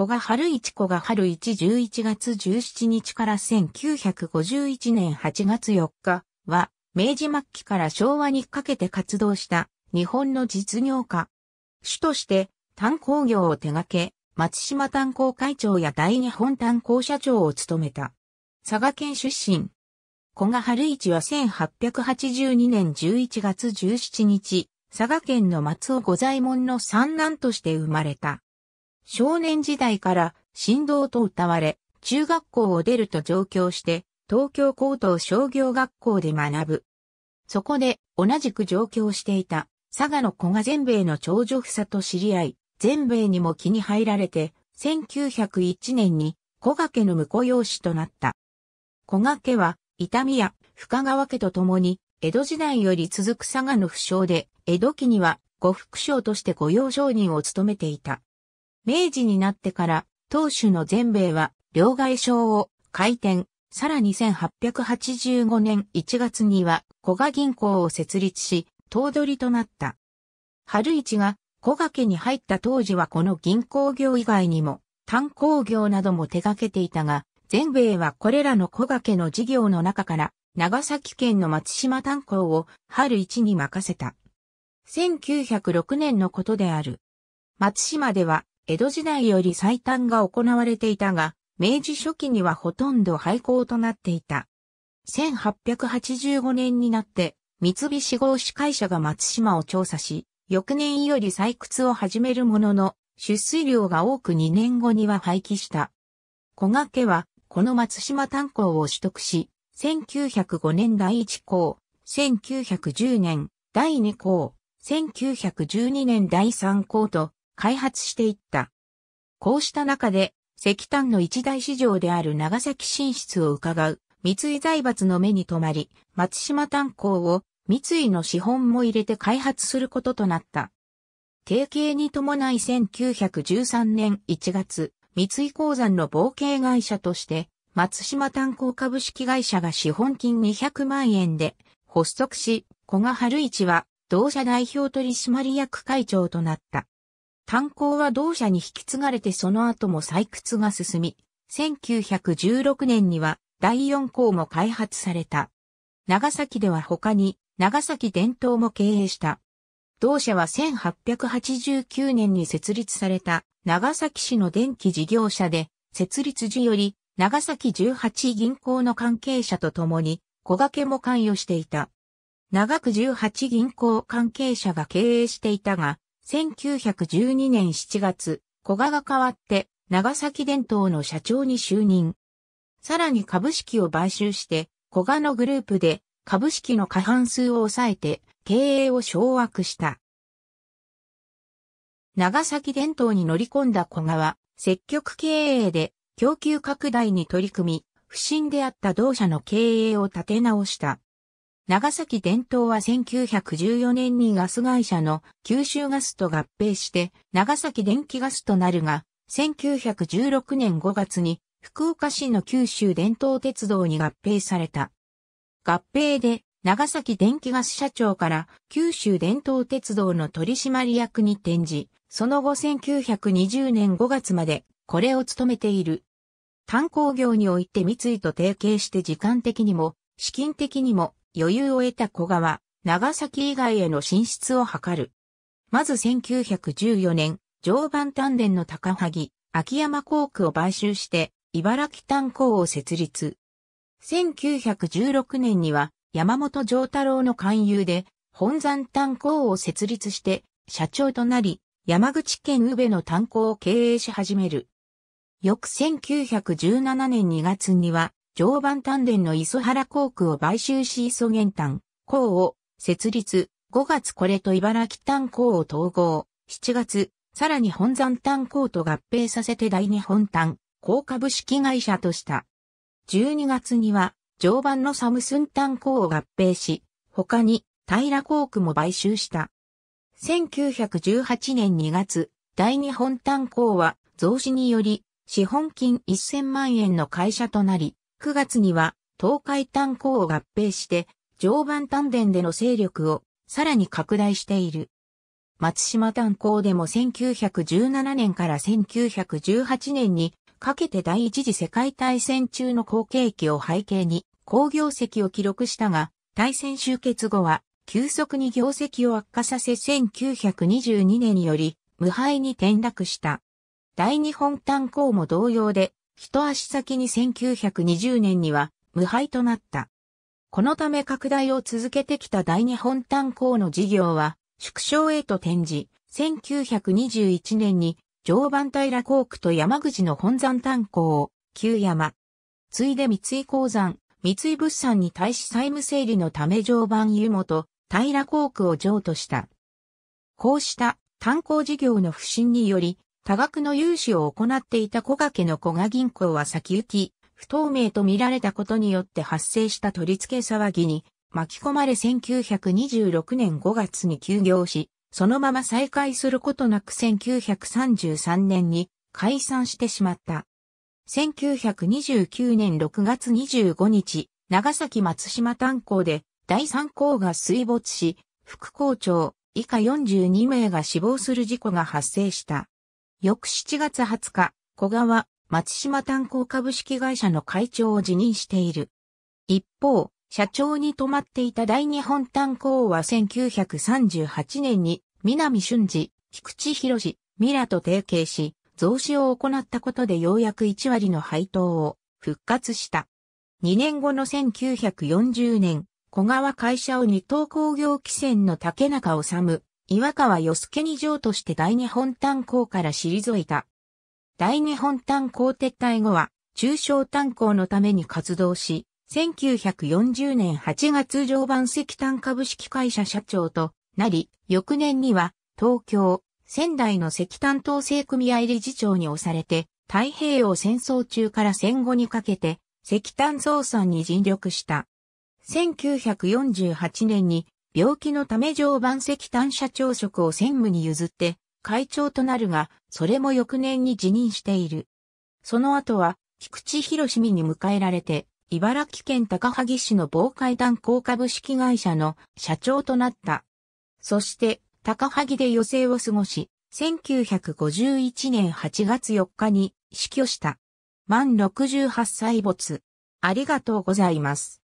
小賀春一小賀春一11月17日から1951年8月4日は、明治末期から昭和にかけて活動した日本の実業家。主として炭鉱業を手掛け、松島炭鉱会長や大日本炭鉱社長を務めた。佐賀県出身。小賀春一は1882年11月17日、佐賀県の松尾御左衛門の三男として生まれた。少年時代から神道と歌われ、中学校を出ると上京して、東京高等商業学校で学ぶ。そこで、同じく上京していた、佐賀の子が全米の長女房と知り合い、全米にも気に入られて、1901年に、小賀家の婿養子となった。小賀家は、伊丹や深川家と共に、江戸時代より続く佐賀の不詳で、江戸期には、呉服商として御用商人を務めていた。明治になってから、当主の全米は、両外省を開店、さらに1885年1月には、古賀銀行を設立し、頭取となった。春市が古賀家に入った当時はこの銀行業以外にも、炭鉱業なども手掛けていたが、全米はこれらの古賀家の事業の中から、長崎県の松島炭鉱を春市に任せた。1906年のことである。松島では江戸時代より最短が行われていたが、明治初期にはほとんど廃校となっていた。1885年になって、三菱合資会社が松島を調査し、翌年より採掘を始めるものの、出水量が多く2年後には廃棄した。小賀家は、この松島炭鉱を取得し、1905年第1項、1910年第2項、1912年第3項と、開発していった。こうした中で、石炭の一大市場である長崎進出を伺う三井財閥の目に留まり、松島炭鉱を三井の資本も入れて開発することとなった。提携に伴い1913年1月、三井鉱山の冒険会社として、松島炭鉱株式会社が資本金200万円で発足し、小賀春一は同社代表取締役会長となった。炭鉱は同社に引き継がれてその後も採掘が進み、1916年には第4項も開発された。長崎では他に長崎伝統も経営した。同社は1889年に設立された長崎市の電気事業者で、設立時より長崎18銀行の関係者と共に小掛けも関与していた。長く18銀行関係者が経営していたが、1912年7月、古賀が変わって長崎伝統の社長に就任。さらに株式を買収して、古賀のグループで株式の過半数を抑えて経営を掌握した。長崎伝統に乗り込んだ古賀は、積極経営で供給拡大に取り組み、不振であった同社の経営を立て直した。長崎伝統は1914年にガス会社の九州ガスと合併して長崎電気ガスとなるが、1916年5月に福岡市の九州伝統鉄道に合併された。合併で長崎電気ガス社長から九州伝統鉄道の取締役に転じ、その後1920年5月までこれを務めている。炭鉱業において三井と提携して時間的にも資金的にも余裕を得た小川、長崎以外への進出を図る。まず1914年、常磐丹田の高萩、秋山航空を買収して、茨城炭鉱を設立。1916年には、山本城太郎の勧誘で、本山炭鉱を設立して、社長となり、山口県宇部の炭鉱を経営し始める。翌1917年2月には、常磐丹田の磯原航空を買収し磯原丹、工を設立、5月これと茨城炭鉱を統合、7月、さらに本山炭鉱と合併させて第2本炭、鉱株式会社とした。12月には、常磐のサムスン炭鉱を合併し、他に平航空も買収した。1918年2月、第二本炭鉱は増資により資本金1000万円の会社となり、9月には東海炭鉱を合併して、常磐炭田での勢力をさらに拡大している。松島炭鉱でも1917年から1918年にかけて第一次世界大戦中の後継期を背景に好業績を記録したが、大戦終結後は急速に業績を悪化させ1922年により無敗に転落した。大日本炭鉱も同様で一足先に1920年には無敗となった。このため拡大を続けてきた大日本炭鉱の事業は縮小へと転じ、1921年に常磐平鉱区と山口の本山炭鉱を旧山。ついで三井鉱山、三井物産に対し債務整理のため常磐湯本、平鉱区を譲渡した。こうした炭鉱事業の不振により、多額の融資を行っていた小掛の小賀銀行は先行き、不透明と見られたことによって発生した取り付け騒ぎに巻き込まれ1926年5月に休業し、そのまま再開することなく1933年に解散してしまった。1929年6月25日、長崎松島炭鉱で第3鉱が水没し、副校長以下42名が死亡する事故が発生した。翌7月20日、小川、松島炭鉱株式会社の会長を辞任している。一方、社長に泊まっていた大日本炭鉱は1938年に、南俊二、菊池博士、ミラと提携し、増資を行ったことでようやく1割の配当を復活した。2年後の1940年、小川会社を二等工業汽船の竹中治、岩川義助二条として大日本炭鉱から退いた。大日本炭鉱撤退後は、中小炭鉱のために活動し、1940年8月常磐石炭株式会社社長となり、翌年には東京、仙台の石炭統制組合理事長に押されて、太平洋戦争中から戦後にかけて石炭増産に尽力した。1948年に病気のため常磐石炭社長職を専務に譲って会長となるが、それも翌年に辞任している。その後は、菊池博美に迎えられて、茨城県高萩市の防海炭鉱株式会社の社長となった。そして、高萩で余生を過ごし、1951年8月4日に死去した。満68歳没。ありがとうございます。